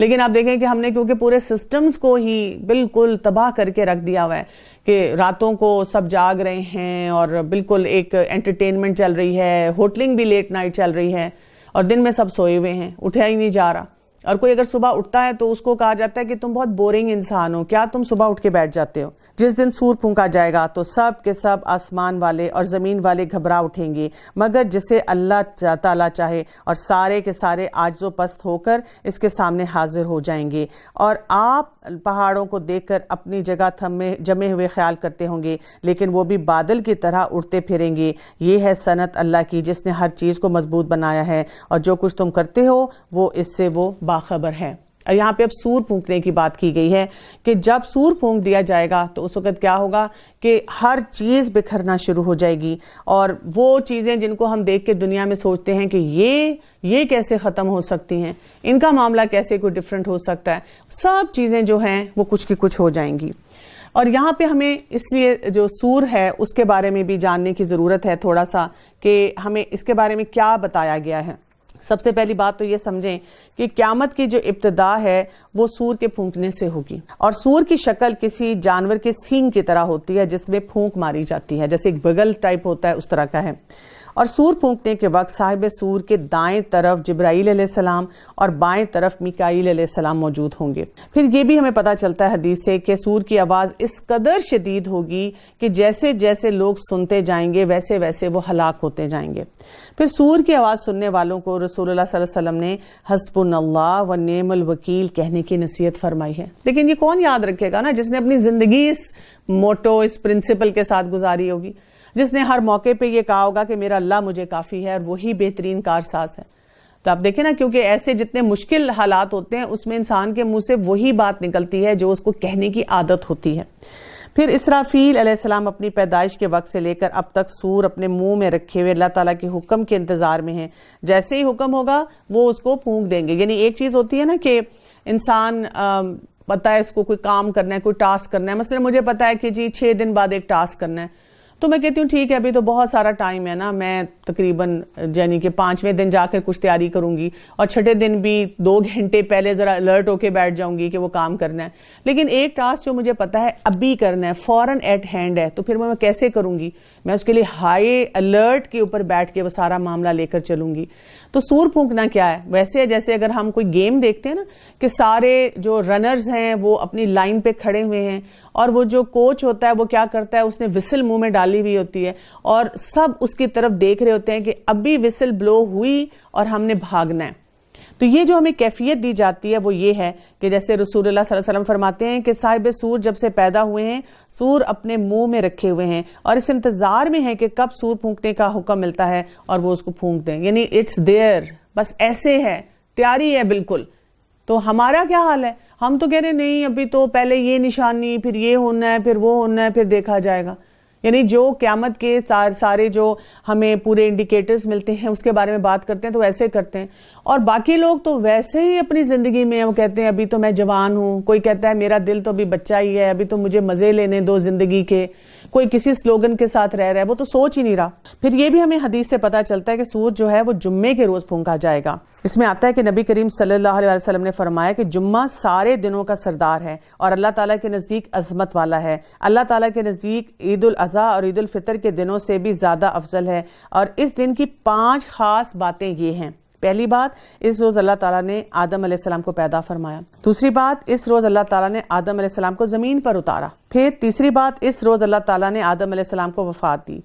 लेकिन आप देखें कि हमने क्योंकि पूरे सिस्टम्स को ही बिल्कुल तबाह करके रख दिया हुआ है कि रातों को सब जाग रहे हैं और बिल्कुल एक एंटरटेनमेंट चल रही है होटलिंग भी लेट नाइट चल रही है और दिन में सब सोए हुए हैं उठा ही नहीं जा रहा और कोई अगर सुबह उठता है तो उसको कहा जाता है कि तुम बहुत बोरिंग इंसान हो क्या तुम सुबह उठ के बैठ जाते हो जिस दिन सूर फूंका जाएगा तो सब के सब आसमान वाले और ज़मीन वाले घबरा उठेंगे मगर जिसे अल्लाह ताला चाहे और सारे के सारे आजो पस्त होकर इसके सामने हाजिर हो जाएंगे और आप पहाड़ों को देखकर अपनी जगह थमे जमे हुए ख्याल करते होंगे लेकिन वो भी बादल की तरह उड़ते फिरेंगे ये है सनत अल्लाह की जिसने हर चीज़ को मजबूत बनाया है और जो कुछ तुम करते हो वो इससे वो बाखबर हैं और यहाँ पे अब सूर फूंकने की बात की गई है कि जब सूर फूंक दिया जाएगा तो उस वक़्त क्या होगा कि हर चीज़ बिखरना शुरू हो जाएगी और वो चीज़ें जिनको हम देख के दुनिया में सोचते हैं कि ये ये कैसे ख़त्म हो सकती हैं इनका मामला कैसे कोई डिफरेंट हो सकता है सब चीज़ें जो हैं वो कुछ की कुछ हो जाएंगी और यहाँ पे हमें इसलिए जो सूर है उसके बारे में भी जानने की ज़रूरत है थोड़ा सा कि हमें इसके बारे में क्या बताया गया है सबसे पहली बात तो ये समझें कि क्यामत की जो इब्तदा है वो सूर के फूंकने से होगी और सूर की शक्ल किसी जानवर के सींग की तरह होती है जिसमें फूंक मारी जाती है जैसे एक बगल टाइप होता है उस तरह का है और सूर फूंकने के वक्त साहिब सूर के दाएं तरफ जब्राईल सलाम और बाएं तरफ मिकाईल सलाम मौजूद होंगे फिर ये भी हमें पता चलता है हदीस से कि सूर की आवाज़ इस कदर शदीद होगी कि जैसे जैसे लोग सुनते जाएंगे वैसे वैसे वो हलाक होते जाएंगे फिर सूर की आवाज़ सुनने वालों को रसूल ने हसबुन व नेमल वकील कहने की नसीहत फरमाई है लेकिन ये कौन याद रखेगा ना जिसने अपनी ज़िंदगी इस मोटो इस प्रिंसिपल के साथ गुजारी होगी जिसने हर मौके पे ये कहा होगा कि मेरा अल्लाह मुझे काफ़ी है और वही बेहतरीन कारसाज है तो आप देखें ना क्योंकि ऐसे जितने मुश्किल हालात होते हैं उसमें इंसान के मुंह से वही बात निकलती है जो उसको कहने की आदत होती है फिर इसराफील अलैहिस्सलाम अपनी पैदाइश के वक्त से लेकर अब तक सूर अपने मुंह में रखे हुए अल्लाह ताला के हुक्म के इंतज़ार में हैं जैसे ही हुक्म होगा वो उसको फूंक देंगे यानी एक चीज़ होती है ना कि इंसान पता है इसको कोई काम करना है कोई टास्क करना है मसलन मुझे पता है कि जी छः दिन बाद एक टास्क करना है तो मैं कहती हूँ ठीक है अभी तो बहुत सारा टाइम है ना मैं तकरीबन यानी कि पाँचवें दिन जाकर कुछ तैयारी करूँगी और छठे दिन भी दो घंटे पहले ज़रा अलर्ट होके बैठ जाऊँगी कि वो काम करना है लेकिन एक टास्क जो मुझे पता है अभी करना है फॉरन एट हैंड है तो फिर मैं कैसे करूँगी मैं उसके लिए हाई अलर्ट के ऊपर बैठ के वो सारा मामला लेकर चलूँगी तो सूर फूकना क्या है वैसे जैसे अगर हम कोई गेम देखते हैं ना कि सारे जो रनर्स हैं वो अपनी लाइन पे खड़े हुए हैं और वो जो कोच होता है वो क्या करता है उसने विसिल मुंह में डाली हुई होती है और सब उसकी तरफ देख रहे होते हैं कि अभी विसल ब्लो हुई और हमने भागना है तो ये जो हमें कैफियत दी जाती है वो ये है कि जैसे रसूल वसल्लम फरमाते हैं कि साहिब सूर जब से पैदा हुए हैं सूर अपने मुंह में रखे हुए हैं और इस इंतज़ार में है कि कब सूर फूंकने का हुक्म मिलता है और वो उसको फूंक दें यानी इट्स देयर बस ऐसे है तैयारी है बिल्कुल तो हमारा क्या हाल है हम तो कह रहे नहीं अभी तो पहले ये निशानी फिर ये होना है फिर वो होना है फिर देखा जाएगा यानी जो क्यामत के सार, सारे जो हमें पूरे इंडिकेटर्स मिलते हैं उसके बारे में बात करते हैं तो ऐसे करते हैं और बाकी लोग तो वैसे ही अपनी ज़िंदगी में वो कहते हैं अभी तो मैं जवान हूँ कोई कहता है मेरा दिल तो अभी बच्चा ही है अभी तो मुझे मज़े लेने दो ज़िंदगी के कोई किसी स्लोगन के साथ रह रहा है वो तो सोच ही नहीं रहा फिर ये भी हमें हदीस से पता चलता है कि सूर जो है वो जुम्मे के रोज़ फूंका जाएगा इसमें आता है कि नबी करीम सल्लाम ने फरमाया कि जुम्मा सारे दिनों का सरदार है और अल्लाह तला के नज़दीक अजमत वाला है अल्लाह तला के नज़दीक ईद उल अजह और ईद उल फितर के दिनों से भी ज़्यादा अफजल है और इस दिन की पाँच ख़ास बातें ये हैं पहली बात इस रोज़ अल्लाह ताला ने आदम आसमाम को पैदा फरमाया दूसरी बात इस रोज़ अल्लाह ताला ने आदम आसमाम को ज़मीन पर उतारा फिर तीसरी बात इस रोज़ अल्लाह ताला ने आदम आसमाम को वफात दी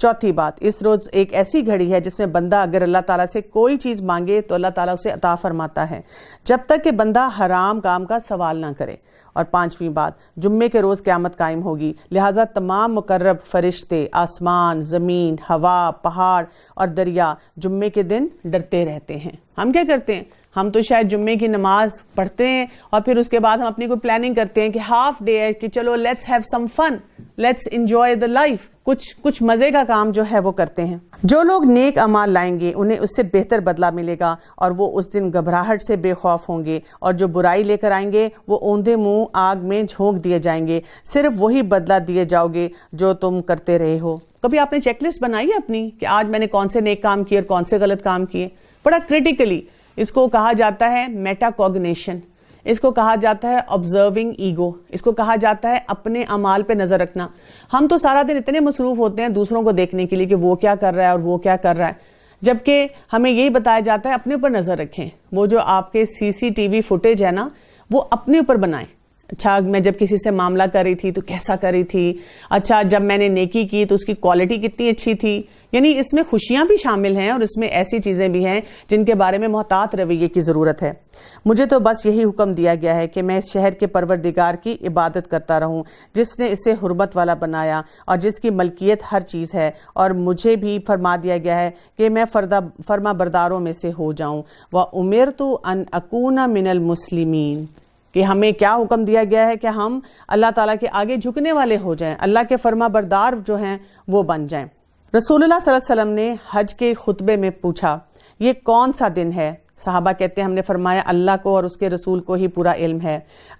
चौथी बात इस रोज़ एक ऐसी घड़ी है जिसमें बंदा अगर अल्लाह ताला से कोई चीज़ मांगे तो अल्लाह ताला उसे अता फरमाता है जब तक कि बंदा हराम काम का सवाल ना करे और पांचवीं बात जुम्मे के रोज़ क़्यामत कायम होगी लिहाजा तमाम मुकर्रब फरिश्ते आसमान ज़मीन हवा पहाड़ और दरिया जुम्मे के दिन डरते रहते हैं हम क्या करते हैं हम तो शायद जुम्मे की नमाज पढ़ते हैं और फिर उसके बाद हम अपनी कोई प्लानिंग करते हैं कि हाफ डे है कि चलो let's have some fun let's enjoy the life कुछ कुछ मज़े का काम जो है वो करते हैं जो लोग नेक अमाल लाएंगे उन्हें उससे बेहतर बदला मिलेगा और वो उस दिन घबराहट से बेखौफ होंगे और जो बुराई लेकर आएंगे वो ऊंधे मुंह आग में झोंक दिए जाएंगे सिर्फ वही बदला दिए जाओगे जो तुम करते रहे हो कभी आपने चेकलिस्ट बनाई है अपनी कि आज मैंने कौन से नेक काम किए और कौन से गलत काम किए बड़ा क्रिटिकली इसको कहा जाता है मेटाकॉग्निशन इसको कहा जाता है ऑब्जर्विंग ईगो इसको कहा जाता है अपने अमाल पे नज़र रखना हम तो सारा दिन इतने मसरूफ होते हैं दूसरों को देखने के लिए कि वो क्या कर रहा है और वो क्या कर रहा है जबकि हमें यही बताया जाता है अपने ऊपर नज़र रखें वो जो आपके सीसीटीवी फुटेज है ना वो अपने ऊपर बनाएं अच्छा मैं जब किसी से मामला कर रही थी तो कैसा कर रही थी अच्छा जब मैंने नेकी की तो उसकी क्वालिटी कितनी अच्छी थी यानी इसमें खुशियां भी शामिल हैं और इसमें ऐसी चीज़ें भी हैं जिनके बारे में मोहतात रवैये की ज़रूरत है मुझे तो बस यही हुक्म दिया गया है कि मैं इस शहर के परवरदिगार की इबादत करता रहूं जिसने इसे हुरबत वाला बनाया और जिसकी मलकियत हर चीज़ है और मुझे भी फरमा दिया गया है कि मैं फरदा फर्मा बरदारों में से हो जाऊं व उमेर तो अन अकूना मिनल मुस्लिमीन कि हमें क्या हुक्म दिया गया है कि हम अल्लाह ताला के आगे झुकने वाले हो जाएं अल्लाह के फर्मा बरदार जो हैं वो बन जाएं रसूलुल्लाह सल्लल्लाहु अलैहि वसल्लम ने हज के खुतबे में पूछा ये कौन सा दिन है साहबा कहते हैं हमने फरमाया अल्लाह को और उसके रसूल को ही पूरा इल्म है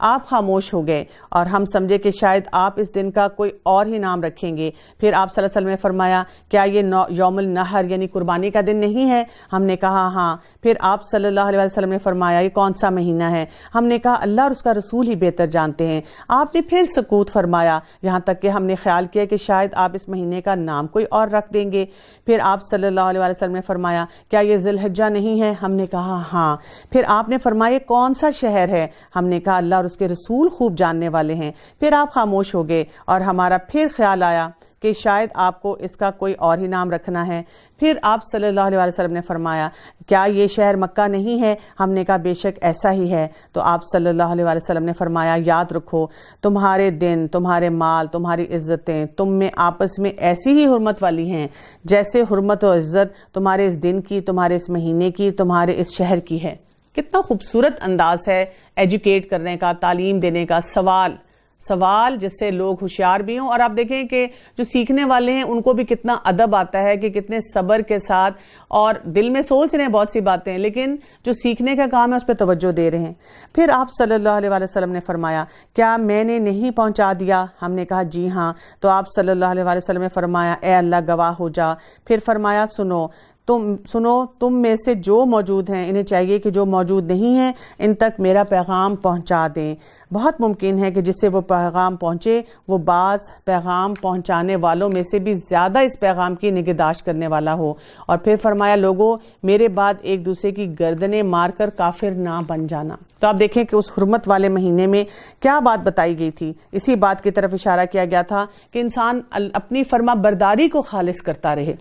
आप खामोश हो गए और हम समझे कि शायद आप इस दिन का कोई और ही नाम रखेंगे फिर आप वसल्लम ने फरमाया क्या ये यौमुल नहर यानी कुर्बानी का दिन नहीं है हमने कहा हाँ फिर आप सल्लल्लाहु अलैहि वसल्लम ने फरमाया ये कौन सा महीना है हमने कहा अल्लाह और उसका रसूल ही बेहतर जानते हैं आपने फिर सकूत फरमाया यहाँ तक कि हमने ख्याल किया कि शायद आप इस महीने का नाम कोई और रख देंगे फिर आप सल्लल्लाहु अलैहि वसल्लम ने फरमाया क्या ये जिलहजा नहीं है हमने कहा कहा हाँ फिर आपने फरमाया कौन सा शहर है हमने कहा अल्लाह और उसके रसूल खूब जानने वाले हैं फिर आप खामोश हो गए और हमारा फिर ख्याल आया कि शायद आपको इसका कोई और ही नाम रखना है फिर आप सल्लल्लाहु अलैहि वसल्लम ने फरमाया क्या ये शहर मक्का नहीं है हमने कहा बेशक ऐसा ही है तो आप सल्लल्लाहु अलैहि वसल्लम ने फरमाया याद रखो तुम्हारे दिन तुम्हारे माल तुम्हारी इज्जतें तुम में आपस में ऐसी ही हरमत वाली हैं जैसे हरमत और इज्जत तुम्हारे इस दिन की तुम्हारे इस महीने की तुम्हारे इस शहर की है कितना खूबसूरत अंदाज है एजुकेट करने का तालीम देने का सवाल सवाल जिससे लोग होशियार भी हों और आप देखें कि जो सीखने वाले हैं उनको भी कितना अदब आता है कि कितने सब्र के साथ और दिल में सोच रहे हैं बहुत सी बातें लेकिन जो सीखने का काम है उस पर तवज्जो दे रहे हैं फिर आप सल्लल्लाहु अलैहि वसल्लम ने फरमाया क्या मैंने नहीं पहुंचा दिया हमने कहा जी हाँ तो आप सल्ला वसलम ने फरमाया ए अल्लाह गवाह हो जा फिर फरमाया सुनो तुम सुनो तुम में से जो मौजूद हैं इन्हें चाहिए कि जो मौजूद नहीं हैं इन तक मेरा पैगाम पहुंचा दें बहुत मुमकिन है कि जिससे वो पैगाम पहुंचे वो बाज़ पैगाम पहुंचाने वालों में से भी ज़्यादा इस पैगाम की निगहदाश्त करने वाला हो और फिर फरमाया लोगों मेरे बाद एक दूसरे की गर्दने मारकर काफिर ना बन जाना तो आप देखें कि उस हरमत वाले महीने में क्या बात बताई गई थी इसी बात की तरफ इशारा किया गया था कि इंसान अपनी फरमा बरदारी को खालिज करता रहे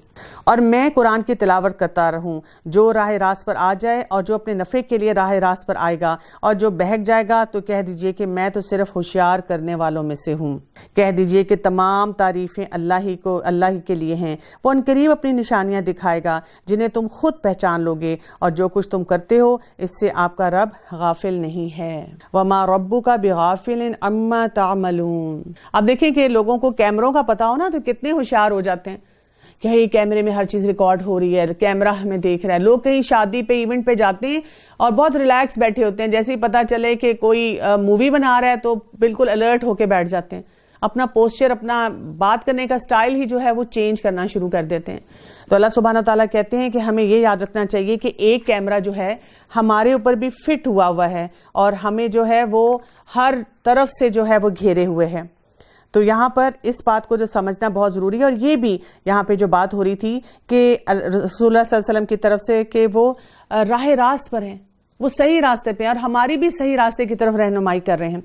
और मैं कुरान की तला तिलावत करता रहूं जो राह रास पर आ जाए और जो अपने नफ़े के लिए राह रास पर आएगा और जो बहक जाएगा तो कह दीजिए कि मैं तो सिर्फ होशियार करने वालों में से हूँ कह दीजिए कि तमाम तारीफ़ें अल्लाह ही को अल्लाह ही के लिए हैं वो उन करीब अपनी निशानियाँ दिखाएगा जिन्हें तुम खुद पहचान लोगे और जो कुछ तुम करते हो इससे आपका रब गाफिल नहीं है वमा रबू का बेगाफिल अम्मा तामलून अब देखें कि लोगों को कैमरों का पता हो ना तो कितने होशियार हो जाते हैं कहीं हाँ, कैमरे में हर चीज़ रिकॉर्ड हो रही है कैमरा हमें देख रहा है लोग कहीं शादी पे इवेंट पे जाते हैं और बहुत रिलैक्स बैठे होते हैं जैसे ही पता चले कि कोई मूवी बना रहा है तो बिल्कुल अलर्ट होके बैठ जाते हैं अपना पोस्चर अपना बात करने का स्टाइल ही जो है वो चेंज करना शुरू कर देते हैं तो अल्लाह सुबहाना तला कहते हैं कि हमें ये याद रखना चाहिए कि एक कैमरा जो है हमारे ऊपर भी फिट हुआ हुआ है और हमें जो है वो हर तरफ से जो है वो घेरे हुए हैं तो यहाँ पर इस बात को जो समझना बहुत ज़रूरी है और ये भी यहाँ पे जो बात हो रही थी कि रसूल वसलम की तरफ से कि वो राह रास्त पर हैं वो सही रास्ते पे और हमारी भी सही रास्ते की तरफ रहनुमाई कर रहे हैं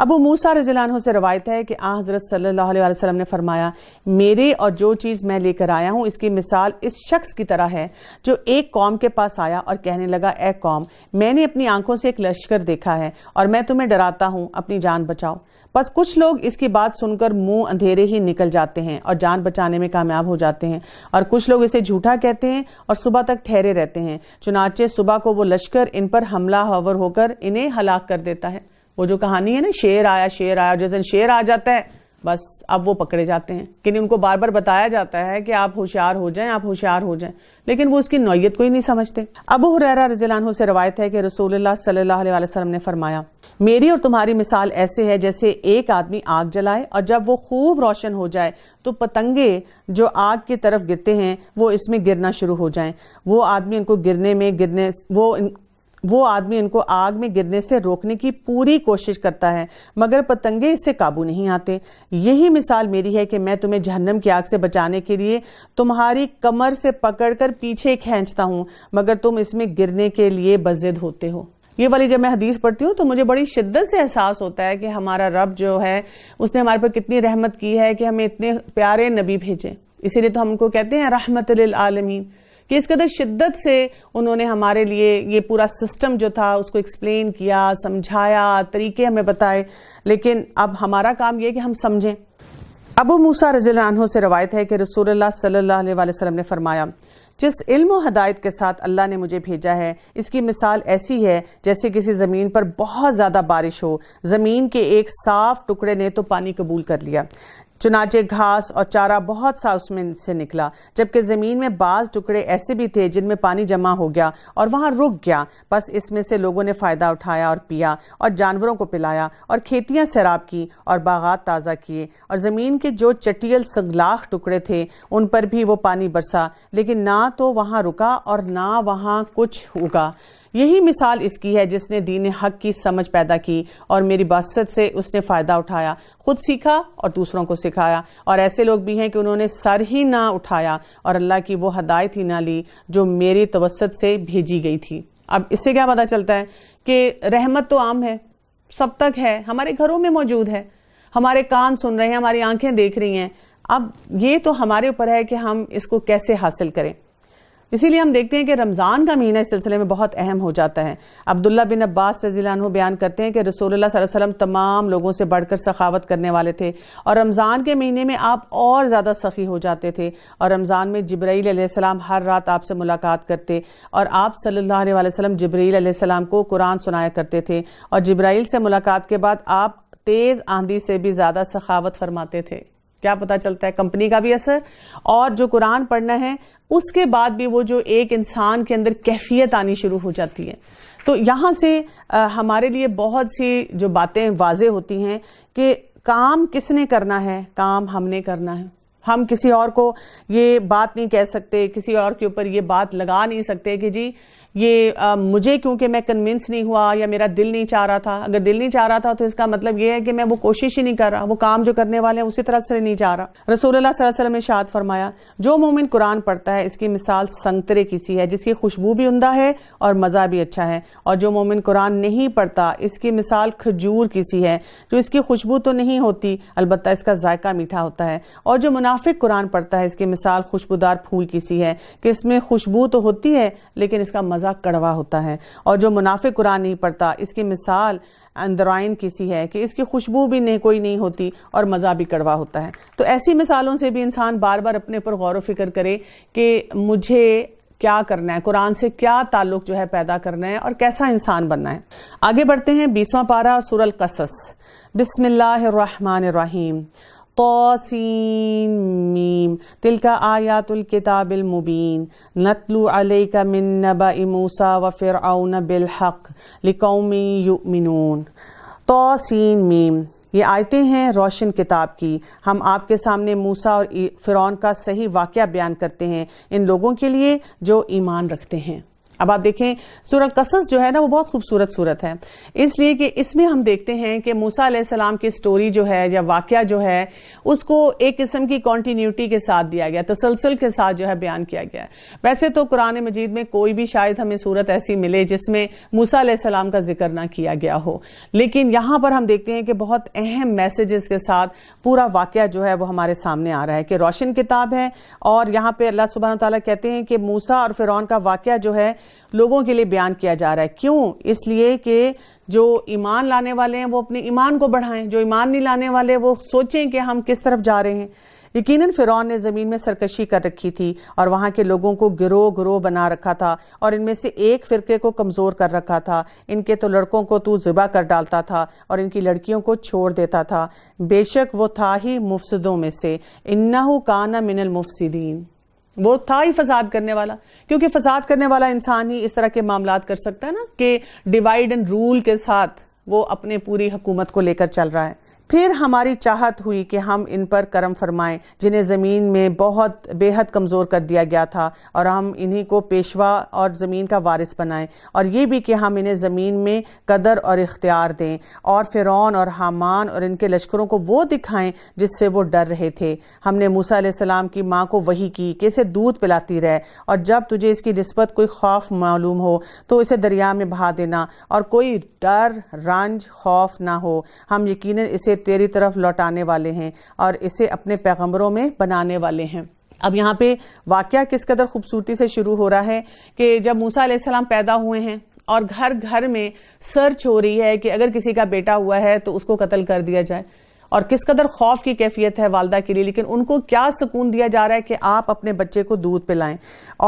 अबू मूसा रजीलान से रवायत है कि आ हज़रत सल्लल्लाहु ने फरमाया मेरे और जो चीज़ मैं लेकर आया हूँ इसकी मिसाल इस शख्स की तरह है जो एक कौम के पास आया और कहने लगा ए कौम मैंने अपनी आंखों से एक लश्कर देखा है और मैं तुम्हें डराता हूँ अपनी जान बचाओ बस कुछ लोग इसकी बात सुनकर मुंह अंधेरे ही निकल जाते हैं और जान बचाने में कामयाब हो जाते हैं और कुछ लोग इसे झूठा कहते हैं और सुबह तक ठहरे रहते हैं चुनाचे सुबह को वो लश्कर इन पर हमला हवर होकर इन्हें हलाक कर देता है वो जो कहानी है ना शेर आया शेर आया जिस दिन शेर आ जाता है बस अब वो पकड़े जाते हैं कि उनको बार बार बताया जाता है कि आप होशियार हो जाएं आप होशियार हो जाएं लेकिन वो उसकी नोयत को ही नहीं समझते अब हुरैरा रजिलानों से रवायत है कि रसूल सल्लल्लाहु अलैहि वसल्लम ने फरमाया मेरी और तुम्हारी मिसाल ऐसे है जैसे एक आदमी आग जलाए और जब वो खूब रोशन हो जाए तो पतंगे जो आग की तरफ गिरते हैं वो इसमें गिरना शुरू हो जाएं वो आदमी उनको गिरने में गिरने वो इन, वो आदमी इनको आग में गिरने से रोकने की पूरी कोशिश करता है मगर पतंगे इससे काबू नहीं आते यही मिसाल मेरी है कि मैं तुम्हें जहन्नम की आग से बचाने के लिए तुम्हारी कमर से पकड़कर पीछे खींचता हूँ मगर तुम इसमें गिरने के लिए बजिद होते हो ये वाली जब मैं हदीस पढ़ती हूँ तो मुझे बड़ी शिद्दत से एहसास होता है कि हमारा रब जो है उसने हमारे पर कितनी रहमत की है कि हमें इतने प्यारे नबी भेजे इसीलिए तो हमको कहते हैं रहमत आलमीन कि इस कदर शिद्दत से उन्होंने हमारे लिए ये पूरा सिस्टम जो था उसको एक्सप्लेन किया समझाया तरीके हमें बताए लेकिन अब हमारा काम यह कि हम समझें अबू मूसा रजील से रवायत है कि रसूल सल्ला वसलम ने फरमाया जिस इल्म हदायत के साथ अल्लाह ने मुझे भेजा है इसकी मिसाल ऐसी है जैसे किसी ज़मीन पर बहुत ज़्यादा बारिश हो ज़मीन के एक साफ टुकड़े ने तो पानी कबूल कर लिया चुनाचे घास और चारा बहुत सा उसमें से निकला जबकि ज़मीन में बाज टुकड़े ऐसे भी थे जिनमें पानी जमा हो गया और वहाँ रुक गया बस इसमें से लोगों ने फ़ायदा उठाया और पिया और जानवरों को पिलाया और खेतियाँ शराब की और बागात ताज़ा किए और ज़मीन के जो चटियल संगलाख टुकड़े थे उन पर भी वो पानी बरसा लेकिन ना तो वहाँ रुका और ना वहाँ कुछ उगा यही मिसाल इसकी है जिसने दीन हक की समझ पैदा की और मेरी बासत से उसने फ़ायदा उठाया खुद सीखा और दूसरों को सिखाया और ऐसे लोग भी हैं कि उन्होंने सर ही ना उठाया और अल्लाह की वो हदायत ही ना ली जो मेरी तवसत से भेजी गई थी अब इससे क्या पता चलता है कि रहमत तो आम है सब तक है हमारे घरों में मौजूद है हमारे कान सुन रहे हैं हमारी आंखें देख रही हैं अब ये तो हमारे ऊपर है कि हम इसको कैसे हासिल करें इसीलिए हम देखते हैं कि रमज़ान का महीना इस सिलसिले में बहुत अहम हो जाता है अब्दुल्ला बिन अब्बास रजीलान बयान करते हैं कि रसोल वसलम तमाम लोगों से बढ़कर सखावत करने वाले थे और रमज़ान के महीने में आप और ज़्यादा सखी हो जाते थे और रमज़ान में जबरीलम हर रात आपसे मुलाकात करते और आप सल्ला वसलम जब्राईसम को कुरान सुनाया करते थे और जब्राइल से मुलाकात के बाद आप तेज़ आंधी से भी ज़्यादा सखावत फरमाते थे क्या पता चलता है कंपनी का भी असर और जो कुरान पढ़ना है उसके बाद भी वो जो एक इंसान के अंदर कैफियत आनी शुरू हो जाती है तो यहाँ से आ, हमारे लिए बहुत सी जो बातें वाजे होती हैं कि काम किसने करना है काम हमने करना है हम किसी और को ये बात नहीं कह सकते किसी और के ऊपर ये बात लगा नहीं सकते कि जी ये आ, मुझे क्योंकि मैं कन्विंस नहीं हुआ या मेरा दिल नहीं चाह रहा था अगर दिल नहीं चाह रहा था तो इसका मतलब ये है कि मैं वो कोशिश ही नहीं कर रहा वो काम जो करने वाले हैं उसी तरह से नहीं चाह रहा रसूल वसलम ने शाद फरमाया जो मोमिन कुरान पढ़ता है इसकी मिसाल संतरे की सी है जिसकी खुशबू भी उमदा है और मज़ा भी अच्छा है और जो मोमिन कुरान नहीं पढ़ता इसकी मिसाल खजूर की सी है जो इसकी खुशबू तो नहीं होती अलबत् इसका जायका मीठा होता है और जो मुनाफिक कुरान पढ़ता है इसकी मिसाल खुशबूदार फूल की सी है कि इसमें खुशबू तो होती है लेकिन इसका मज़ा अजा कड़वा होता है और जो मुनाफे कुरान नहीं पड़ता इसकी मिसाल अंदरइन किसी है कि इसकी खुशबू भी नहीं कोई नहीं होती और मज़ा भी कड़वा होता है तो ऐसी मिसालों से भी इंसान बार बार अपने पर गौर फिक्र करे कि मुझे क्या करना है कुरान से क्या ताल्लुक जो है पैदा करना है और कैसा इंसान बनना है आगे बढ़ते हैं बीसवा पारा सुरल कसस बिसमिल्लर तोसीन मीम तिल का आयातुल किताबिल मुबीन नतलु अलैका मिन नबा मूसा व फिरऔन बिल हक लिकौमी युमिनून तोसीन मीम ये आयतें हैं रोशन किताब की हम आपके सामने मूसा और फ़िरौन का सही वाक़ बयान करते हैं इन लोगों के लिए जो ईमान रखते हैं अब आप देखें सूरत कसस जो है ना वो बहुत खूबसूरत सूरत है इसलिए कि इसमें हम देखते हैं कि मूसा सलाम की स्टोरी जो है या वाक्य जो है उसको एक किस्म की कॉन्टीन्यूटी के साथ दिया गया तसलसल के साथ जो है बयान किया गया वैसे तो कुरान मजीद में कोई भी शायद हमें सूरत ऐसी मिले जिसमें मूसा सलाम का जिक्र ना किया गया हो लेकिन यहाँ पर हम देखते हैं कि बहुत अहम मैसेजेस के साथ पूरा वाक्य जो है वो हमारे सामने आ रहा है कि रोशन किताब है और यहाँ पर अल्लाह सुबहान तहते हैं कि मूसा और फिरौन का वाक़ जो है लोगों के लिए बयान किया जा रहा है क्यों इसलिए कि जो ईमान लाने वाले हैं वो अपने ईमान को बढ़ाएं जो ईमान नहीं लाने वाले वो सोचें कि हम किस तरफ जा रहे हैं यकीनन फ़िरौन ने ज़मीन में सरकशी कर रखी थी और वहाँ के लोगों को गिरोह गिरोह बना रखा था और इनमें से एक फ़िरके को कमज़ोर कर रखा था इनके तो लड़कों को तू ज़िबा कर डालता था और इनकी लड़कियों को छोड़ देता था बेशक वो था ही मुफसदों में से इन्ना काना मिनल मुफसिदीन वो था ही फसाद करने वाला क्योंकि फसाद करने वाला इंसान ही इस तरह के मामला कर सकता है ना कि डिवाइड एंड रूल के साथ वो अपने पूरी हुकूमत को लेकर चल रहा है फिर हमारी चाहत हुई कि हम इन पर करम फरमाएं जिन्हें ज़मीन में बहुत बेहद कमज़ोर कर दिया गया था और हम इन्हीं को पेशवा और ज़मीन का वारिस बनाएं और ये भी कि हम इन्हें ज़मीन में कदर और इख्तियार दें और फ़िरौन और हामान और इनके लश्करों को वो दिखाएं जिससे वो डर रहे थे हमने मूसा सलाम की माँ को वही की कि इसे दूध पिलाती रहे और जब तुझे इसकी नस्बत कोई खौफ मालूम हो तो इसे दरिया में बहा देना और कोई डर रंज खौफ ना हो हम यकीन इसे तेरी तरफ लौटाने वाले हैं और इसे अपने पैगम्बरों में बनाने वाले हैं अब यहाँ पे वाक़ किस कदर खूबसूरती से शुरू हो रहा है कि जब मूसा सलाम पैदा हुए हैं और घर घर में सर्च हो रही है कि अगर किसी का बेटा हुआ है तो उसको कत्ल कर दिया जाए और किस कदर खौफ की कैफियत है वालदा के लिए लेकिन उनको क्या सुकून दिया जा रहा है कि आप अपने बच्चे को दूध पिलाएं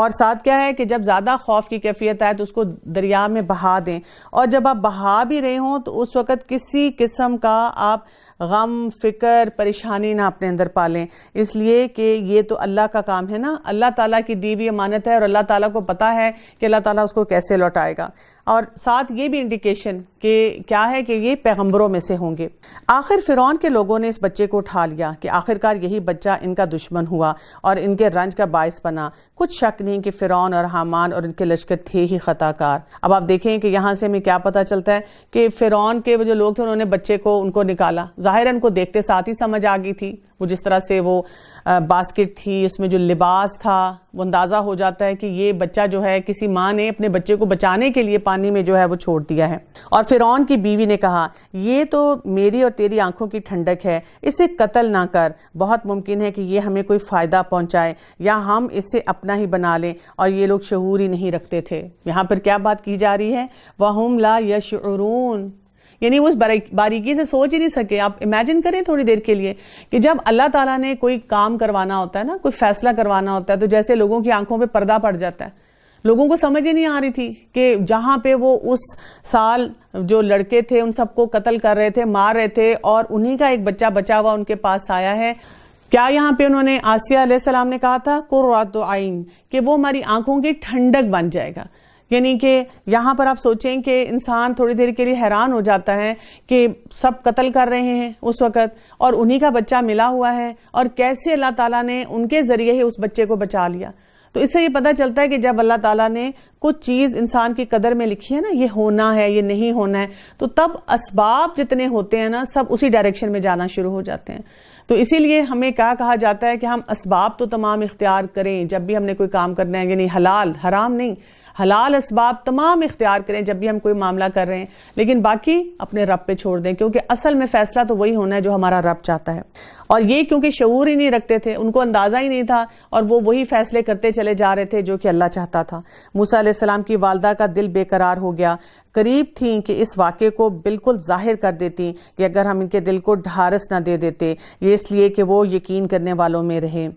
और साथ क्या है कि जब ज़्यादा खौफ की कैफियत आए तो उसको दरिया में बहा दें और जब आप बहा भी रहे हों तो उस वक्त किसी किस्म का आप गम फ़िक्र परेशानी ना अपने अंदर पालें इसलिए कि ये तो अल्लाह का काम है ना अल्लाह ताला की दी हुई अमानत है और अल्लाह ताला को पता है कि अल्लाह ताला उसको कैसे लौटाएगा और साथ ये भी इंडिकेशन कि क्या है कि ये पैगंबरों में से होंगे आखिर फ़िरौन के लोगों ने इस बच्चे को उठा लिया कि आखिरकार यही बच्चा इनका दुश्मन हुआ और इनके रंज का बायस बना कुछ शक नहीं कि फ़िरौन और हामान और इनके लश्कर थे ही ख़ताकार अब आप देखें कि यहाँ से हमें क्या पता चलता है कि फ़िरौन के जो लोग थे उन्होंने बच्चे को उनको निकाला जाहिर को देखते साथ ही समझ आ गई थी वो जिस तरह से वो बास्केट थी उसमें जो लिबास था वो अंदाज़ा हो जाता है कि ये बच्चा जो है किसी माँ ने अपने बच्चे को बचाने के लिए पानी में जो है वो छोड़ दिया है और फिर की बीवी ने कहा ये तो मेरी और तेरी आंखों की ठंडक है इसे कत्ल ना कर बहुत मुमकिन है कि ये हमें कोई फ़ायदा पहुँचाए या हम इसे अपना ही बना लें और ये लोग शहूर ही नहीं रखते थे यहाँ पर क्या बात की जा रही है वह ला यशरून यानी वो उस बारीकी से सोच ही नहीं सके आप इमेजिन करें थोड़ी देर के लिए कि जब अल्लाह ताला ने कोई काम करवाना होता है ना कोई फैसला करवाना होता है तो जैसे लोगों की आंखों पर पर्दा पड़ जाता है लोगों को समझ ही नहीं आ रही थी कि जहाँ पे वो उस साल जो लड़के थे उन सबको कत्ल कर रहे थे मार रहे थे और उन्हीं का एक बच्चा बचा हुआ उनके पास आया है क्या यहाँ पे उन्होंने आसिया सलाम ने कहा था कुरात आइन कि वो हमारी आंखों की ठंडक बन जाएगा यानी कि यहाँ पर आप सोचें कि इंसान थोड़ी देर के लिए हैरान हो जाता है कि सब कत्ल कर रहे हैं उस वक़्त और उन्हीं का बच्चा मिला हुआ है और कैसे अल्लाह ताला ने उनके ज़रिए ही उस बच्चे को बचा लिया तो इससे ये पता चलता है कि जब अल्लाह ताला ने कुछ चीज़ इंसान की कदर में लिखी है ना ये होना है ये नहीं होना है तो तब इसबाब जितने होते हैं ना सब उसी डायरेक्शन में जाना शुरू हो जाते हैं तो इसीलिए हमें क्या कहा जाता है कि हम इसबाब तो तमाम इख्तियार करें जब भी हमने कोई काम करना है यानी हलाल हराम नहीं हलाल इसबाब तमाम इख्तियार करें जब भी हम कोई मामला कर रहे हैं लेकिन बाकी अपने रब पे छोड़ दें क्योंकि असल में फैसला तो वही होना है जो हमारा रब चाहता है और ये क्योंकि शऊर ही नहीं रखते थे उनको अंदाज़ा ही नहीं था और वो वही फैसले करते चले जा रहे थे जो कि अल्लाह चाहता था मूसा की वालदा का दिल बेकरार हो गया करीब थी कि इस वाक्य को बिल्कुल जाहिर कर देती कि अगर हम इनके दिल को ढारस ना दे देते ये इसलिए कि वो यकीन करने वालों में रहे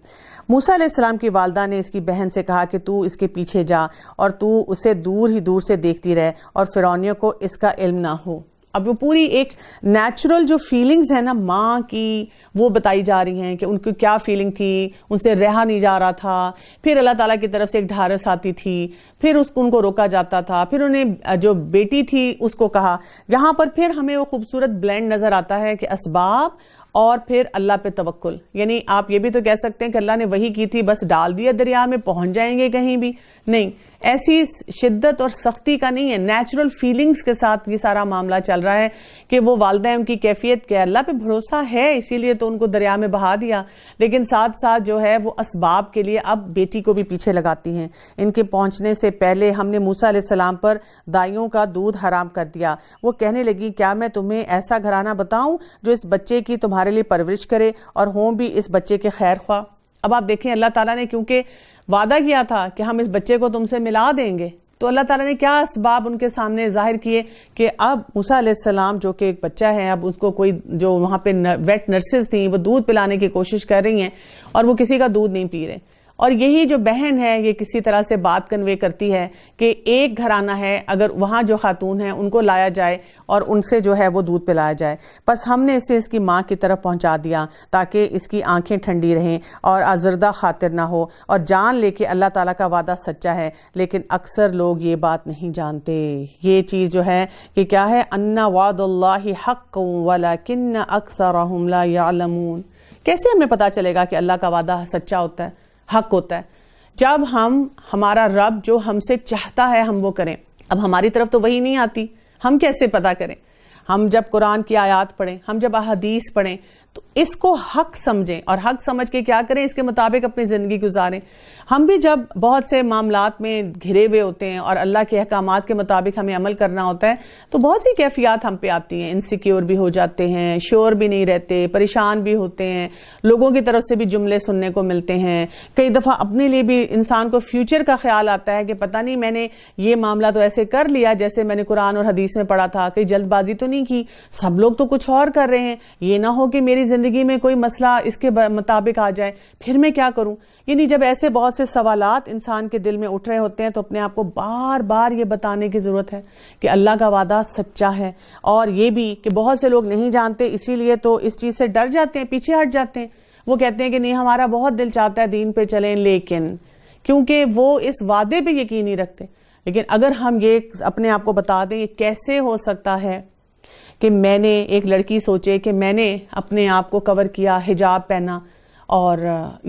मूसा की वालदा ने इसकी बहन से कहा कि तू इसके पीछे जा और तू उसे दूर ही दूर से देखती रहे और फिरौनियों को इसका इल्म ना हो अब वो पूरी एक नेचुरल जो फीलिंग्स है ना माँ की वो बताई जा रही हैं कि उनकी क्या फीलिंग थी उनसे रहा नहीं जा रहा था फिर अल्लाह ताला की तरफ से एक ढारस आती थी फिर उसको उनको रोका जाता था फिर उन्हें जो बेटी थी उसको कहा यहाँ पर फिर हमें वो खूबसूरत ब्लेंड नज़र आता है कि इसबाब और फिर अल्लाह पे तवक्ल यानी आप ये भी तो कह सकते हैं कि अल्लाह ने वही की थी बस डाल दिया दरिया में पहुंच जाएंगे कहीं भी नहीं ऐसी शिद्दत और सख्ती का नहीं है नेचुरल फीलिंग्स के साथ ये सारा मामला चल रहा है कि वो वालदे उनकी कैफियत के अल्लाह पे भरोसा है इसीलिए तो उनको दरिया में बहा दिया लेकिन साथ साथ जो है वो इसबाब के लिए अब बेटी को भी पीछे लगाती हैं इनके पहुंचने से पहले हमने मूसा सलाम पर दाइयों का दूध हराम कर दिया वो कहने लगी क्या मैं तुम्हें ऐसा घराना बताऊं जो इस बच्चे की तुम्हारे लिए परवरिश करे और हों भी इस बच्चे के खैर ख्वाह अब आप देखें अल्लाह ताला ने क्योंकि वादा किया था कि हम इस बच्चे को तुमसे मिला देंगे तो अल्लाह ताला ने क्या इसबाब उनके सामने जाहिर किए कि अब मूसा जो कि एक बच्चा है अब उसको कोई जो वहाँ पे वेट नर्सेज थी वो दूध पिलाने की कोशिश कर रही हैं और वो किसी का दूध नहीं पी रहे और यही जो बहन है ये किसी तरह से बात कन्वे करती है कि एक घराना है अगर वहाँ जो खातून है उनको लाया जाए और उनसे जो है वो दूध पिलाया जाए बस हमने इसे इसकी माँ की तरफ पहुँचा दिया ताकि इसकी आंखें ठंडी रहें और आजरदा खातिर ना हो और जान ले कि अल्लाह ताला का वादा सच्चा है लेकिन अक्सर लोग ये बात नहीं जानते ये चीज़ जो है कि क्या है अन्ना वादल्ला हक वाला किन्ना अक्सर या कैसे हमें पता चलेगा कि अल्लाह का वादा सच्चा होता है हक होता है जब हम हमारा रब जो हमसे चाहता है हम वो करें अब हमारी तरफ तो वही नहीं आती हम कैसे पता करें हम जब कुरान की आयात पढ़ें हम जब अहदीस पढ़ें तो इसको हक समझें और हक समझ के क्या करें इसके मुताबिक अपनी ज़िंदगी गुजारें हम भी जब बहुत से मामला में घिरे हुए होते हैं और अल्लाह के अहकाम के मुताबिक हमें अमल करना होता है तो बहुत सी कैफियात हम पे आती हैं इनसिक्योर भी हो जाते हैं श्योर भी नहीं रहते परेशान भी होते हैं लोगों की तरफ से भी जुमले सुनने को मिलते हैं कई दफ़ा अपने लिए भी इंसान को फ्यूचर का ख्याल आता है कि पता नहीं मैंने ये मामला तो ऐसे कर लिया जैसे मैंने कुरान और हदीस में पढ़ा था कहीं जल्दबाजी तो नहीं की सब लोग तो कुछ और कर रहे हैं ये ना हो कि मेरी ज़िंदगी ज़िंदगी में कोई मसला इसके मुताबिक आ जाए फिर मैं क्या करूं यानी जब ऐसे बहुत से सवालात इंसान के दिल में उठ रहे होते हैं तो अपने आप को बार बार ये बताने की ज़रूरत है कि अल्लाह का वादा सच्चा है और ये भी कि बहुत से लोग नहीं जानते इसीलिए तो इस चीज़ से डर जाते हैं पीछे हट जाते हैं वो कहते हैं कि नहीं हमारा बहुत दिल चाहता है दीन पे चलें लेकिन क्योंकि वो इस वादे पे यकीन नहीं रखते लेकिन अगर हम ये अपने आप को बता दें ये कैसे हो सकता है कि मैंने एक लड़की सोचे कि मैंने अपने आप को कवर किया हिजाब पहना और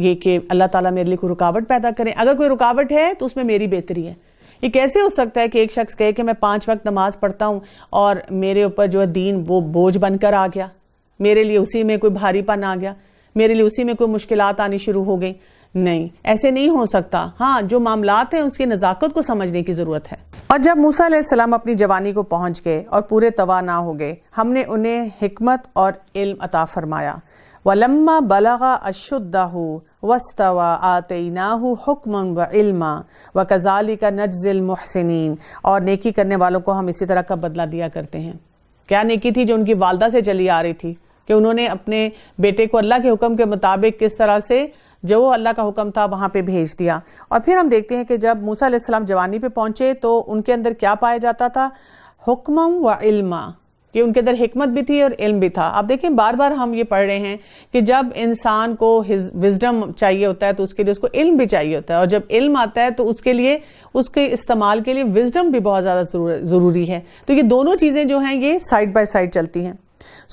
ये कि अल्लाह ताला मेरे लिए कोई रुकावट पैदा करें अगर कोई रुकावट है तो उसमें मेरी बेहतरी है ये कैसे हो सकता है कि एक शख्स कहे कि मैं पांच वक्त नमाज पढ़ता हूँ और मेरे ऊपर जो है दीन वो बोझ बनकर आ गया मेरे लिए उसी में कोई भारीपन आ गया मेरे लिए उसी में कोई मुश्किल आनी शुरू हो गई नहीं ऐसे नहीं हो सकता हाँ जो मामलात हैं उसकी नज़ाकत को समझने की ज़रूरत है और जब मूसा सलाम अपनी जवानी को पहुंच गए और पूरे ना हो गए हमने उन्हें हिकमत और इल्म अता फरमाया वलम्मा बलगा अशुद्दाहू वस्तवा आतनाहू हुक्म व इल्मा व कजाली का नजिल महसिन और नेकी करने वालों को हम इसी तरह का बदला दिया करते हैं क्या नेकी थी जो उनकी वालदा से चली आ रही थी कि उन्होंने अपने बेटे को अल्लाह के हुक्म के मुताबिक किस तरह से जो अल्लाह का हुक्म था वहां पे भेज दिया और फिर हम देखते हैं कि जब मूसा सलाम जवानी पे पहुंचे तो उनके अंदर क्या पाया जाता था हुक्म व इल्मा कि उनके अंदर हमत भी थी और इल्म भी था आप देखें बार बार हम ये पढ़ रहे हैं कि जब इंसान को विजडम चाहिए होता है तो उसके लिए उसको इल्म भी चाहिए होता है और जब इल्म आता है तो उसके लिए उसके इस्तेमाल के लिए विजडम भी बहुत ज़्यादा ज़रूरी है तो ये दोनों चीज़ें जो हैं ये साइड बाय साइड चलती हैं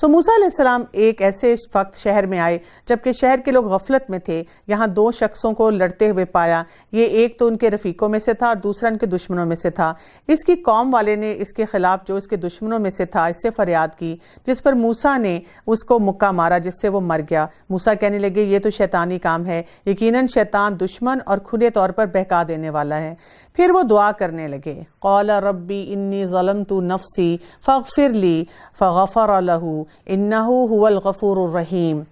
सो मूसा सलाम एक ऐसे वक्त शहर में आए जबकि शहर के लोग गफलत में थे यहाँ दो शख्सों को लड़ते हुए पाया ये एक तो उनके रफ़ीकों में से था और दूसरा उनके दुश्मनों में से था इसकी कौम वाले ने इसके ख़िलाफ़ जो इसके दुश्मनों में से था इससे फरियाद की जिस पर मूसा ने उसको मुक्का मारा जिससे वो मर गया मूसा कहने लगे ये तो शैतानी काम है यकीन शैतान दुश्मन और खुले तौर पर बहका देने वाला है फिर वो दुआ करने लगे कौल रब्बी इन्नी ज़लम तो नफसी फ़िर ली फ़फ़र लहू इन्ना हुल रहीम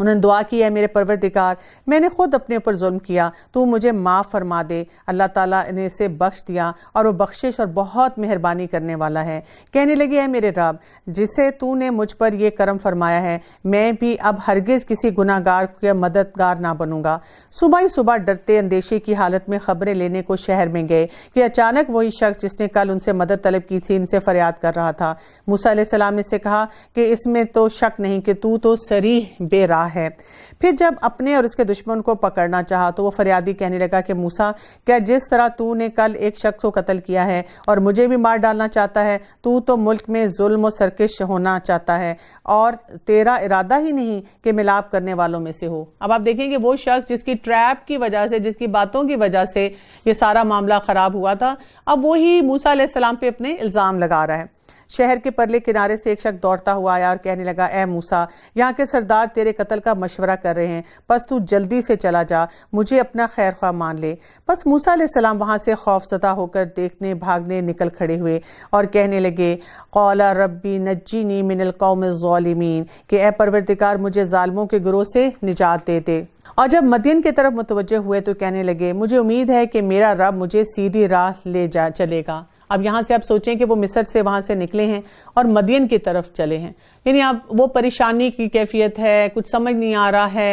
उन्होंने दुआ की है मेरे परवरदिगार मैंने खुद अपने ऊपर जुल्म किया तो मुझे माफ़ फरमा दे अल्लाह ताला ने इसे बख्श दिया और वो बख्शिश और बहुत मेहरबानी करने वाला है कहने लगी है मेरे रब जिसे तूने मुझ पर यह कर्म फरमाया है मैं भी अब हरगिज़ किसी गुनागार के मददगार ना बनूंगा सुबह ही सुबह डरते अंदेशे की हालत में खबरें लेने को शहर में गए कि अचानक वही शख्स जिसने कल उनसे मदद तलब की थी इनसे फरियाद कर रहा था मूसा ने इसे कहा कि इसमें तो शक नहीं कि तू तो सरी बेरा रहा है फिर जब अपने और उसके दुश्मन को पकड़ना चाहा तो वो फरियादी कहने लगा कि मूसा क्या जिस तरह तू ने कल एक शख्स को कत्ल किया है और मुझे भी मार डालना चाहता है तू तो मुल्क में जुल्म और सरकश होना चाहता है और तेरा इरादा ही नहीं कि मिलाप करने वालों में से हो अब आप देखेंगे वो शख्स जिसकी ट्रैप की वजह से जिसकी बातों की वजह से ये सारा मामला ख़राब हुआ था अब वही मूसा सलाम पे अपने इल्ज़ाम लगा रहा है शहर के परले किनारे से एक शख्स दौड़ता हुआ आया और कहने लगा ए मूसा यहाँ के सरदार तेरे कत्ल का मशवरा कर रहे हैं बस तू जल्दी से चला जा मुझे अपना खैर ख्वा मान ले बस मूसा सलाम वहाँ से खौफजदा होकर देखने भागने निकल खड़े हुए और कहने लगे कौला रब्बी नज्जीनी मिनल कौम जालिमीन के ए परवरदिकार मुझे ालमों के ग्रोह से निजात दे दे और जब मदीन की तरफ मुतवजह हुए तो कहने लगे मुझे उम्मीद है कि मेरा रब मुझे सीधी राह ले जा चलेगा अब यहाँ से आप सोचें कि वो मिसर से वहाँ से निकले हैं और मदियन की तरफ चले हैं यानी आप वो परेशानी की कैफियत है कुछ समझ नहीं आ रहा है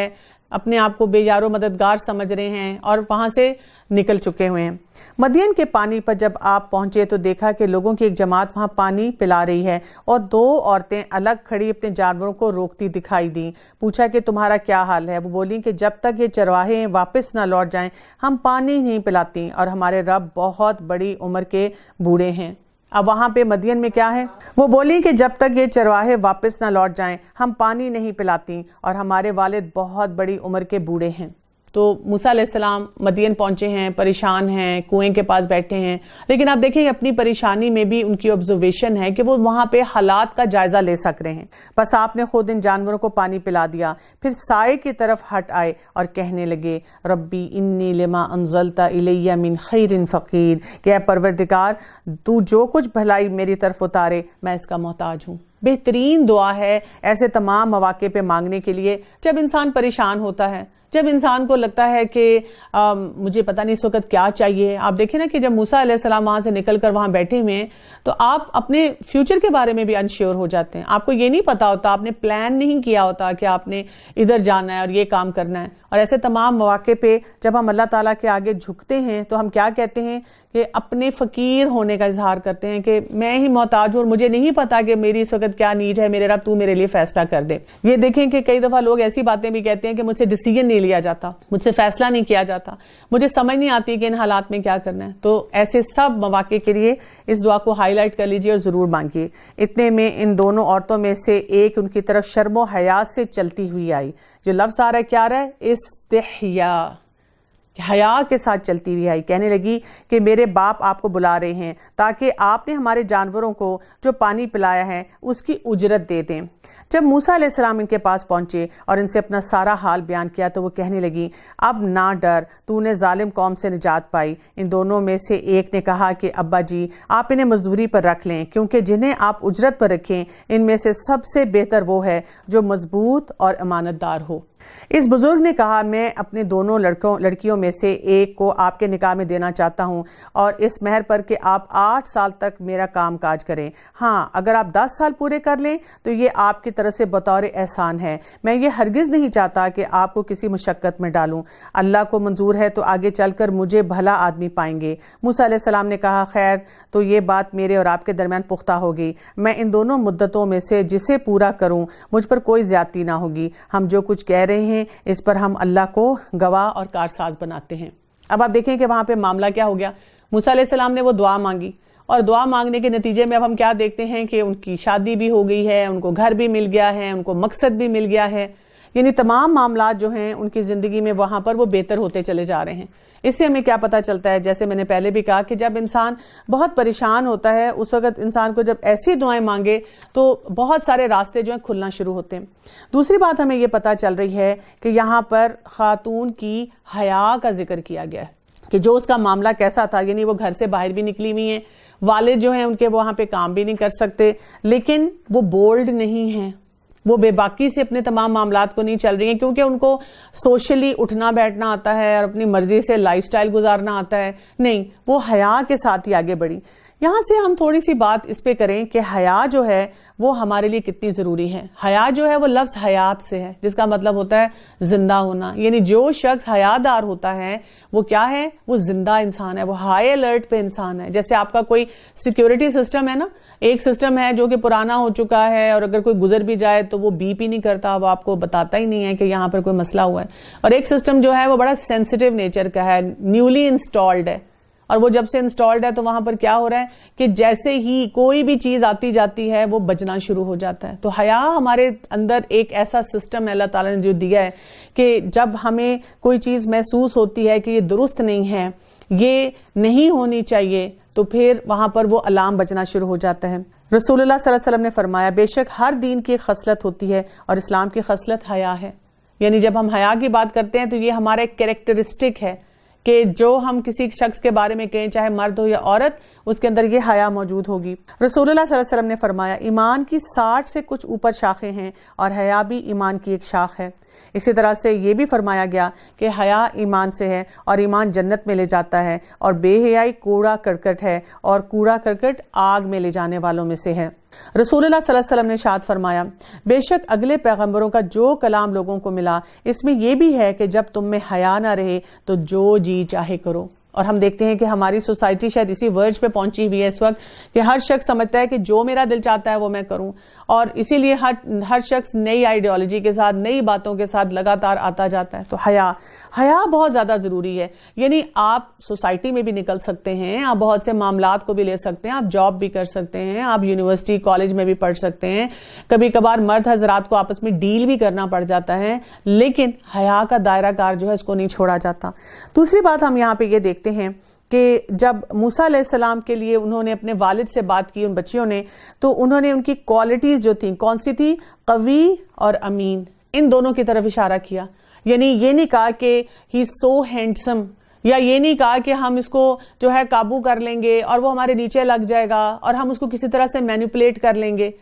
अपने आप को बेजारो मददगार समझ रहे हैं और वहाँ से निकल चुके हुए हैं मदियन के पानी पर जब आप पहुंचे तो देखा कि लोगों की एक जमात वहाँ पानी पिला रही है और दो औरतें अलग खड़ी अपने जानवरों को रोकती दिखाई दी पूछा कि तुम्हारा क्या हाल है वो बोली कि जब तक ये चरवाहे वापस ना लौट जाएं हम पानी नहीं पिलाती और हमारे रब बहुत बड़ी उम्र के बूढ़े हैं अब वहाँ पे मदियन में क्या है वो बोली कि जब तक ये चरवाहे वापस ना लौट जाएं हम पानी नहीं पिलाती और हमारे वालिद बहुत बड़ी उम्र के बूढ़े हैं तो मूसा सलाम मदीन पहुंचे हैं परेशान हैं कुएं के पास बैठे हैं लेकिन आप देखें अपनी परेशानी में भी उनकी ऑब्जर्वेशन है कि वो वहाँ पे हालात का जायज़ा ले सक रहे हैं बस आपने खुद इन जानवरों को पानी पिला दिया फिर साय की तरफ हट आए और कहने लगे रब्बी इन्नी लिमा अनजलता इलैया मिन खैर फ़कीर क्या परवरदिगार तू जो कुछ भलाई मेरी तरफ उतारे मैं इसका मोहताज हूँ बेहतरीन दुआ है ऐसे तमाम मौाक़े पे मांगने के लिए जब इंसान परेशान होता है जब इंसान को लगता है कि मुझे पता नहीं इस वक्त क्या चाहिए आप देखें ना कि जब मूसा सलाम वहाँ से निकल कर वहाँ बैठे हुए हैं तो आप अपने फ्यूचर के बारे में भी अनश्योर हो जाते हैं आपको ये नहीं पता होता आपने प्लान नहीं किया होता कि आपने इधर जाना है और ये काम करना है और ऐसे तमाम मौाक़े पे जब हम अल्लाह ताला के आगे झुकते हैं तो हम क्या कहते हैं कि अपने फ़कीर होने का इजहार करते हैं कि मैं ही मोहताज हूँ और मुझे नहीं पता कि मेरी इस वक्त क्या नीड है मेरे रब तू मेरे लिए फ़ैसला कर दे ये देखें कि कई दफ़ा लोग ऐसी बातें भी कहते हैं कि मुझसे डिसीजन नहीं लिया जाता मुझसे फ़ैसला नहीं किया जाता मुझे समझ नहीं आती कि इन हालात में क्या करना है तो ऐसे सब मौाक़े के लिए इस दुआ को हाईलाइट कर लीजिए और ज़रूर मांगिए इतने में इन दोनों औरतों में से एक उनकी तरफ शर्मो हयात से चलती हुई आई जो लफ्ज आ रहा है क्या आ रहा है इस्तिया हया के साथ चलती हुई आई कहने लगी कि मेरे बाप आपको बुला रहे हैं ताकि आपने हमारे जानवरों को जो पानी पिलाया है उसकी उजरत दे दें जब मूसा सलाम इनके पास पहुंचे और इनसे अपना सारा हाल बयान किया तो वो कहने लगी अब ना डर तूने जालिम कौम से निजात पाई इन दोनों में से एक ने कहा कि अब्बा जी आप इन्हें मजदूरी पर रख लें क्योंकि जिन्हें आप उजरत पर रखें इनमें से सबसे बेहतर वो है जो मजबूत और अमानतदार हो इस बुज़ुर्ग ने कहा मैं अपने दोनों लड़कों लड़कियों में से एक को आपके निकाह में देना चाहता हूं और इस महर पर कि आप आठ साल तक मेरा काम काज करें हाँ अगर आप दस साल पूरे कर लें तो ये आपकी तरफ से बतौर एहसान है मैं ये हरगिज़ नहीं चाहता कि आपको किसी मशक्क़त में डालूँ अल्लाह को मंजूर है तो आगे चल मुझे भला आदमी पाएंगे मूसा ने कहा खैर तो ये बात मेरे और आपके दरमियान पुख्ता होगी मैं इन दोनों मुद्दतों में से जिसे पूरा करूँ मुझ पर कोई ज़्यादती ना होगी हम जो कुछ कह रहे रहे हैं इस पर हम अल्लाह को गवाह और कारसाज बनाते हैं अब आप देखें कि वहां पे मामला क्या हो गया मूसा सलाम ने वो दुआ मांगी और दुआ मांगने के नतीजे में अब हम क्या देखते हैं कि उनकी शादी भी हो गई है उनको घर भी मिल गया है उनको मकसद भी मिल गया है यानी तमाम मामला जो हैं उनकी ज़िंदगी में वहां पर वो बेहतर होते चले जा रहे हैं इससे हमें क्या पता चलता है जैसे मैंने पहले भी कहा कि जब इंसान बहुत परेशान होता है उस वक्त इंसान को जब ऐसी दुआएं मांगे तो बहुत सारे रास्ते जो हैं खुलना शुरू होते हैं दूसरी बात हमें ये पता चल रही है कि यहाँ पर ख़ातून की हया का जिक्र किया गया है कि जो उसका मामला कैसा था यानी वो घर से बाहर भी निकली हुई हैं वाले जो हैं उनके वहाँ पे काम भी नहीं कर सकते लेकिन वो बोल्ड नहीं हैं वो बेबाकी से अपने तमाम मामला को नहीं चल रही हैं क्योंकि उनको सोशली उठना बैठना आता है और अपनी मर्जी से लाइफस्टाइल गुजारना आता है नहीं वो हया के साथ ही आगे बढ़ी यहाँ से हम थोड़ी सी बात इस पे करें कि हया जो है वो हमारे लिए कितनी ज़रूरी है हया जो है वो लफ्ज़ हयात से है जिसका मतलब होता है ज़िंदा होना यानी जो शख्स हयादार होता है वो क्या है वो ज़िंदा इंसान है वो हाई अलर्ट पे इंसान है जैसे आपका कोई सिक्योरिटी सिस्टम है ना एक सिस्टम है जो कि पुराना हो चुका है और अगर कोई गुजर भी जाए तो वो बीप ही नहीं करता वो आपको बताता ही नहीं है कि यहाँ पर कोई मसला हुआ है और एक सिस्टम जो है वो बड़ा सेंसिटिव नेचर का है न्यूली इंस्टॉल्ड है और वो जब से इंस्टॉल्ड है तो वहां पर क्या हो रहा है कि जैसे ही कोई भी चीज आती जाती है वो बचना शुरू हो जाता है तो हया हमारे अंदर एक ऐसा सिस्टम है अल्लाह ताला ने जो दिया है कि जब हमें कोई चीज महसूस होती है कि ये दुरुस्त नहीं है ये नहीं होनी चाहिए तो फिर वहां पर वो अलार्म बचना शुरू हो जाता है रसूलुल्लाह सल्लल्लाहु अलैहि वसल्लम ने फरमाया बेशक हर दीन की खसलत होती है और इस्लाम की खसलत हया है यानी जब हम हया की बात करते हैं तो ये हमारा एक कैरेक्टरिस्टिक है कि जो हम किसी शख्स के बारे में कहें चाहे मर्द हो या औरत उसके अंदर ये हया मौजूद होगी रसूलुल्लाह सल्लल्लाहु वसल्लम ने फरमाया ईमान की साठ से कुछ ऊपर शाखें हैं और हया भी ईमान की एक शाख है इसी तरह से ये भी फरमाया गया कि हया ईमान से है और ईमान जन्नत में ले जाता है और बेहयाई कूड़ा करकट है और कूड़ा करकट आग में ले जाने वालों में से है रसूल सल्लम ने शाद फरमाया बेशक अगले पैगम्बरों का जो कलाम लोगों को मिला इसमें यह भी है कि जब तुम में हया ना रहे तो जो जी चाहे करो और हम देखते हैं कि हमारी सोसाइटी शायद इसी वर्ज पे पहुंची हुई है इस वक्त कि हर शख्स समझता है कि जो मेरा दिल चाहता है वो मैं करूं और इसीलिए हर हर शख्स नई आइडियोलॉजी के साथ नई बातों के साथ लगातार आता जाता है तो हया हया बहुत ज़्यादा ज़रूरी है यानी आप सोसाइटी में भी निकल सकते हैं आप बहुत से मामला को भी ले सकते हैं आप जॉब भी कर सकते हैं आप यूनिवर्सिटी कॉलेज में भी पढ़ सकते हैं कभी कभार मर्द हजरात को आपस में डील भी करना पड़ जाता है लेकिन हया का दायरा कार जो है इसको नहीं छोड़ा जाता दूसरी बात हम यहाँ पे ये देखते हैं कि जब मूसा सलाम के लिए उन्होंने अपने वालिद से बात की उन बच्चियों ने तो उन्होंने उनकी क्वालिटीज़ जो थी कौन सी थी कवी और अमीन इन दोनों की तरफ इशारा किया यानी ये नहीं कहा कि ही सो हैंडसम या ये नहीं कहा कि हम इसको जो है काबू कर लेंगे और वो हमारे नीचे लग जाएगा और हम उसको किसी तरह से मैनिपुलेट कर लेंगे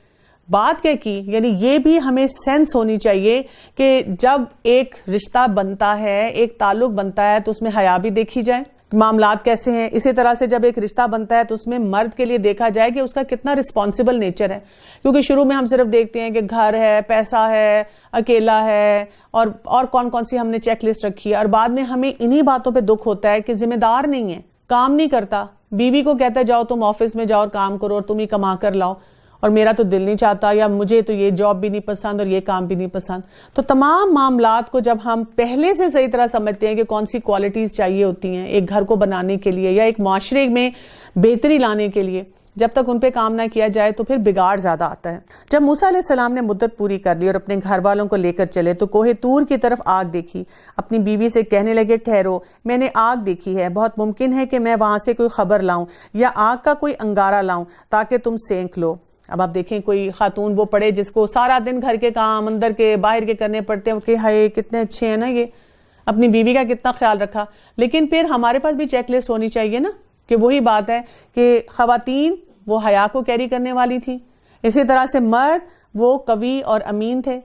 बात क्या की यानी ये भी हमें सेंस होनी चाहिए कि जब एक रिश्ता बनता है एक ताल्लुक बनता है तो उसमें हया भी देखी जाए मामला कैसे हैं इसी तरह से जब एक रिश्ता बनता है तो उसमें मर्द के लिए देखा जाए कि उसका कितना रिस्पॉन्सिबल नेचर है क्योंकि शुरू में हम सिर्फ देखते हैं कि घर है पैसा है अकेला है और और कौन कौन सी हमने चेक लिस्ट रखी है और बाद में हमें इन्हीं बातों पे दुख होता है कि जिम्मेदार नहीं है काम नहीं करता बीवी को कहता है जाओ तुम ऑफिस में जाओ और काम करो और तुम ही कमा कर लाओ और मेरा तो दिल नहीं चाहता या मुझे तो ये जॉब भी नहीं पसंद और ये काम भी नहीं पसंद तो तमाम मामला को जब हम पहले से सही तरह समझते हैं कि कौन सी क्वालिटीज़ चाहिए होती हैं एक घर को बनाने के लिए या एक माशरे में बेहतरी लाने के लिए जब तक उन पर काम ना किया जाए तो फिर बिगाड़ ज़्यादा आता है जब मूसा सलाम ने मुद्दत पूरी कर ली और अपने घर वालों को लेकर चले तो कोहे तूर की तरफ आग देखी अपनी बीवी से कहने लगे ठहरो मैंने आग देखी है बहुत मुमकिन है कि मैं वहाँ से कोई खबर लाऊं या आग का कोई अंगारा लाऊं ताकि तुम सेंक लो अब आप देखें कोई खातून वो पढ़े जिसको सारा दिन घर के काम अंदर के बाहर के करने पड़ते हैं कि हाय कितने अच्छे हैं ना ये अपनी बीवी का कितना ख्याल रखा लेकिन फिर हमारे पास भी चेकलिस्ट होनी चाहिए ना कि वही बात है कि खातन वो हया को कैरी करने वाली थी इसी तरह से मर्द वो कवि और अमीन थे